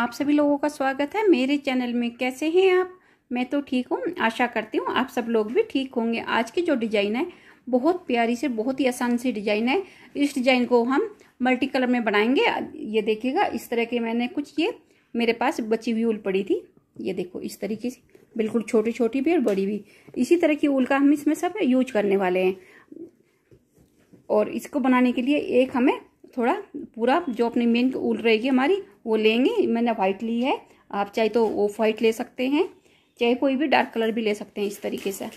आप सभी लोगों का स्वागत है मेरे चैनल में कैसे हैं आप मैं तो ठीक हूँ आशा करती हूँ आप सब लोग भी ठीक होंगे आज की जो डिजाइन है बहुत प्यारी से बहुत ही आसान सी डिजाइन है इस डिजाइन को हम मल्टी कलर में बनाएंगे ये देखिएगा इस तरह के मैंने कुछ ये मेरे पास बची हुई उल पड़ी थी ये देखो इस तरीके से बिल्कुल छोटी छोटी भी और बड़ी भी इसी तरह की उल का हम इसमें सब यूज करने वाले हैं और इसको बनाने के लिए एक हमें थोड़ा पूरा जो अपनी मेन उल रहेगी हमारी वो लेंगे मैंने वाइट ली है आप चाहे तो ऑफ वाइट ले सकते हैं चाहे कोई भी डार्क कलर भी ले सकते हैं इस तरीके से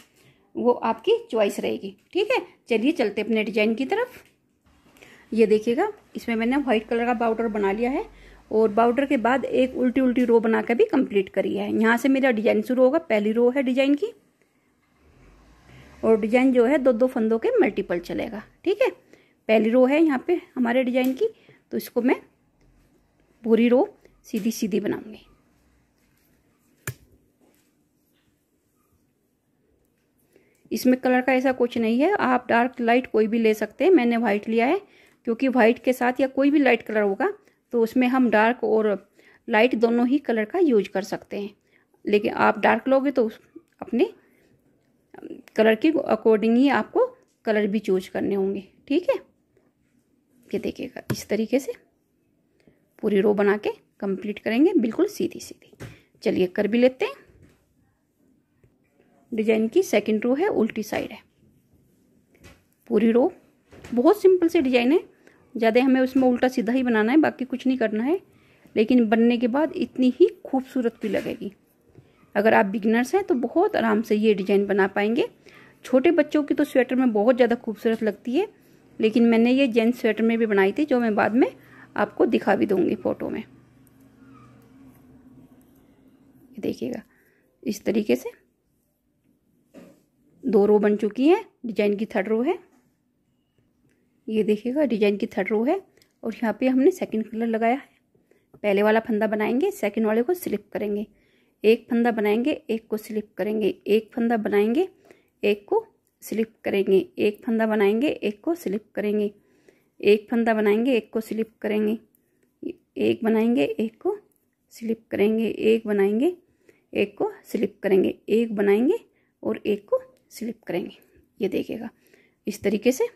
वो आपकी चॉइस रहेगी ठीक है चलिए चलते अपने डिजाइन की तरफ ये देखिएगा इसमें मैंने व्हाइट कलर का बाउडर बना लिया है और बाउडर के बाद एक उल्टी उल्टी रो बना कर भी कंप्लीट करी है यहाँ से मेरा डिजाइन शुरू होगा पहली रो है डिजाइन की और डिजाइन जो है दो दो फंदों के मल्टीपल चलेगा ठीक है पहली रो है यहाँ पे हमारे डिजाइन की तो इसको मैं पूरी रो सीधी सीधी बनाऊंगी इसमें कलर का ऐसा कुछ नहीं है आप डार्क लाइट कोई भी ले सकते हैं मैंने वाइट लिया है क्योंकि वाइट के साथ या कोई भी लाइट कलर होगा तो उसमें हम डार्क और लाइट दोनों ही कलर का यूज कर सकते हैं लेकिन आप डार्क लोगे तो अपने कलर के अकॉर्डिंग ही आपको कलर भी चूज करने होंगे ठीक है ये देखिएगा इस तरीके से पूरी रो बना के कंप्लीट करेंगे बिल्कुल सीधी सीधी चलिए कर भी लेते हैं डिजाइन की सेकंड रो है उल्टी साइड है पूरी रो बहुत सिंपल से डिजाइन है ज़्यादा हमें उसमें उल्टा सीधा ही बनाना है बाकी कुछ नहीं करना है लेकिन बनने के बाद इतनी ही खूबसूरत भी लगेगी अगर आप बिगनर्स हैं तो बहुत आराम से ये डिजाइन बना पाएंगे छोटे बच्चों की तो स्वेटर में बहुत ज़्यादा खूबसूरत लगती है लेकिन मैंने ये जेंट्स स्वेटर में भी बनाई थी जो मैं बाद में आपको दिखा भी दूंगी फ़ोटो में देखिएगा इस तरीके से दो रो बन चुकी हैं डिजाइन की थर्ड रो है ये देखिएगा डिजाइन की थर्ड रो है और यहाँ पे हमने सेकंड कलर लगाया है पहले वाला फंदा बनाएंगे सेकंड वाले को स्लिप करेंगे एक फंदा बनाएंगे एक को स्लिप करेंगे एक फंदा बनाएंगे एक को स्लिप करेंगे एक फंदा बनाएंगे एक को स्लिप करेंगे एक फंदा बनाएंगे एक को स्लिप करेंगे एक बनाएंगे एक को स्लिप करेंगे एक बनाएंगे एक को स्लिप करेंगे एक बनाएंगे और एक को स्लिप करेंगे ये देखिएगा इस तरीके से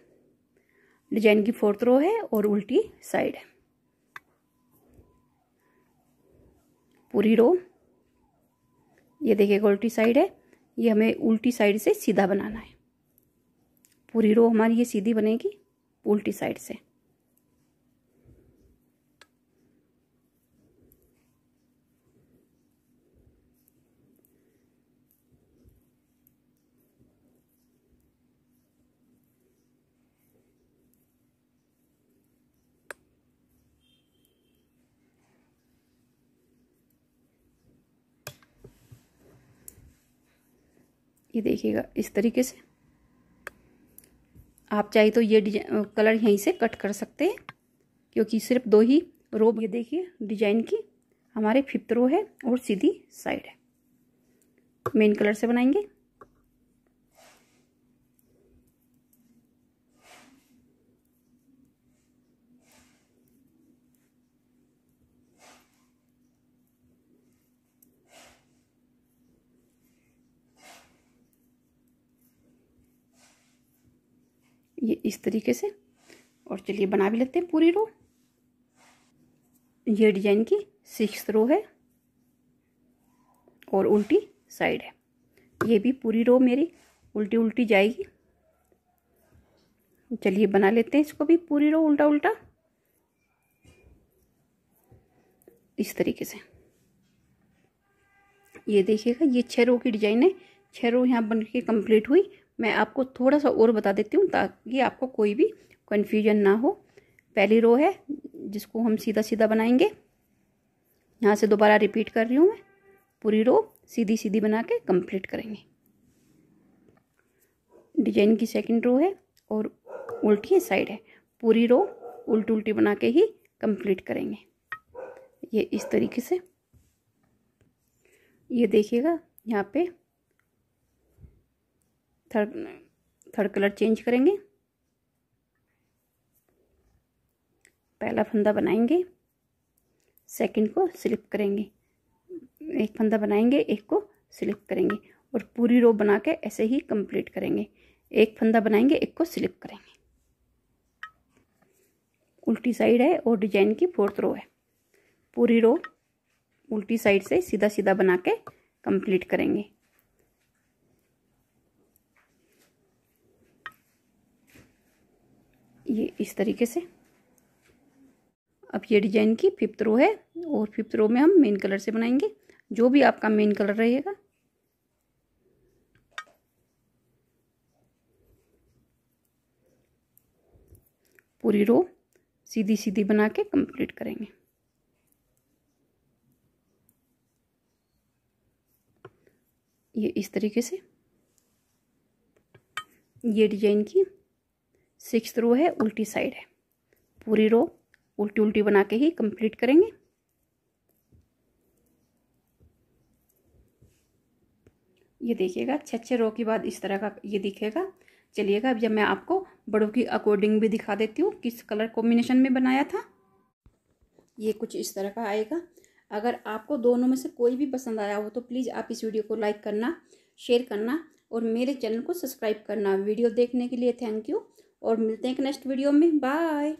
डिजाइन की फोर्थ रो है और उल्टी साइड है पूरी रो ये देखिएगा उल्टी साइड है ये हमें उल्टी साइड से सीधा बनाना है पूरी रो हमारी ये सीधी बनेगी उल्टी साइड से ये देखिएगा इस तरीके से आप चाहे तो ये कलर यहीं से कट कर सकते हैं क्योंकि सिर्फ दो ही रो ये देखिए डिजाइन की हमारे फिफ्थ रो है और सीधी साइड है मेन कलर से बनाएंगे ये इस तरीके से और चलिए बना भी लेते हैं पूरी रो ये डिजाइन की सिक्स रो है और उल्टी साइड है ये भी पूरी रो मेरी उल्टी उल्टी जाएगी चलिए बना लेते हैं इसको भी पूरी रो उल्टा उल्टा इस तरीके से ये देखिएगा ये छह रो की डिजाइन है छह रो यहाँ बन के कम्प्लीट हुई मैं आपको थोड़ा सा और बता देती हूँ ताकि आपको कोई भी कन्फ्यूजन ना हो पहली रो है जिसको हम सीधा सीधा बनाएंगे यहाँ से दोबारा रिपीट कर रही हूँ मैं पूरी रो सीधी सीधी बना के कम्प्लीट करेंगे डिजाइन की सेकंड रो है और उल्टी साइड है पूरी रो उल्टी उल्टी बना के ही कंप्लीट करेंगे ये इस तरीके से ये देखिएगा यहाँ पे थर्ड थर्ड कलर चेंज करेंगे पहला फंदा बनाएंगे सेकंड को स्लिप करेंगे एक फंदा बनाएंगे एक को स्लिप करेंगे और पूरी रो बना के ऐसे ही कंप्लीट करेंगे एक फंदा बनाएंगे एक को स्लिप करेंगे उल्टी साइड है और डिजाइन की फोर्थ रो है पूरी रो उल्टी साइड से सीधा सीधा बना के कंप्लीट करेंगे ये इस तरीके से अब ये डिजाइन की फिफ्थ रो है और फिफ्थ रो में हम मेन कलर से बनाएंगे जो भी आपका मेन कलर रहेगा पूरी रो सीधी सीधी बना के कंप्लीट करेंगे ये इस तरीके से ये डिजाइन की सिक्स रो है उल्टी साइड है पूरी रो उल्टी उल्टी बना के ही कंप्लीट करेंगे ये देखिएगा छः छः रो के बाद इस तरह का ये दिखेगा चलिएगा अब जब मैं आपको बड़ों की अकॉर्डिंग भी दिखा देती हूँ किस कलर कॉम्बिनेशन में बनाया था ये कुछ इस तरह का आएगा अगर आपको दोनों में से कोई भी पसंद आया हो तो प्लीज़ आप इस वीडियो को लाइक करना शेयर करना और मेरे चैनल को सब्सक्राइब करना वीडियो देखने के लिए थैंक यू और मिलते हैं एक नेक्स्ट वीडियो में बाय